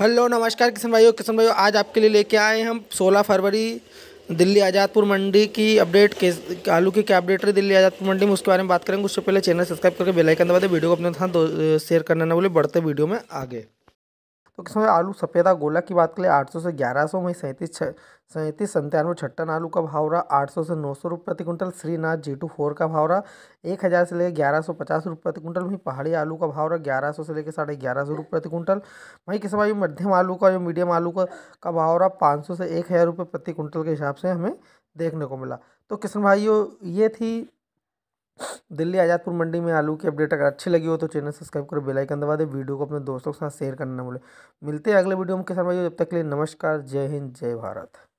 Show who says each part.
Speaker 1: hello नमस्कार किशन भाइयों किशन भाइयों आज आपके लिए लेके आए हम 16 फरवरी दिल्ली आज़ादपुर मंडी की अपडेट के आलू की क्या अपडेट रही दिल्ली आज़ादपुर मंडी में उसके बारे में बात करेंगे उससे पहले चैनल सब्सक्राइब करके बेलाइकन दबा दे वीडियो को अपने साथ शेयर करना ना बोले बढ़ते वीडियो में आगे तो किसान आलू सफ़ेदा गोला की बात करें आठ सौ से ग्यारह सौ वहीं सैंतीस सैंतीस संतानवे छट्टन आलू का भाव रहा आठ सौ से नौ सौ रुपये प्रति quintal Shrinath ji two four का भाव रहा एक हज़ार से लेकर ग्यारह सौ पचास रुपये प्रति क्विंटल वहीं पहाड़ी आलू का भाव रहा ग्यारह सौ से लेकर साढ़े ग्यारह सौ रुपये प्रति क्विंटल वहीं किसान भाई मध्यम आलू का जो मीडियम आलू का का भाव रहा पाँच सौ से एक हज़ार रुपये प्रति क्विंटल के हिसाब से हमें देखने को मिला तो किसान भाइयों ये थी दिल्ली आजादपुर मंडी में आलू की अपडेट अगर अच्छी लगी हो तो चैनल सब्सक्राइब करो बेल आइकन दबा दे वीडियो को अपने दोस्तों के साथ शेयर करना ना मिलते हैं अगले वीडियो में किसान भाई जब तक के लिए नमस्कार जय हिंद जय भारत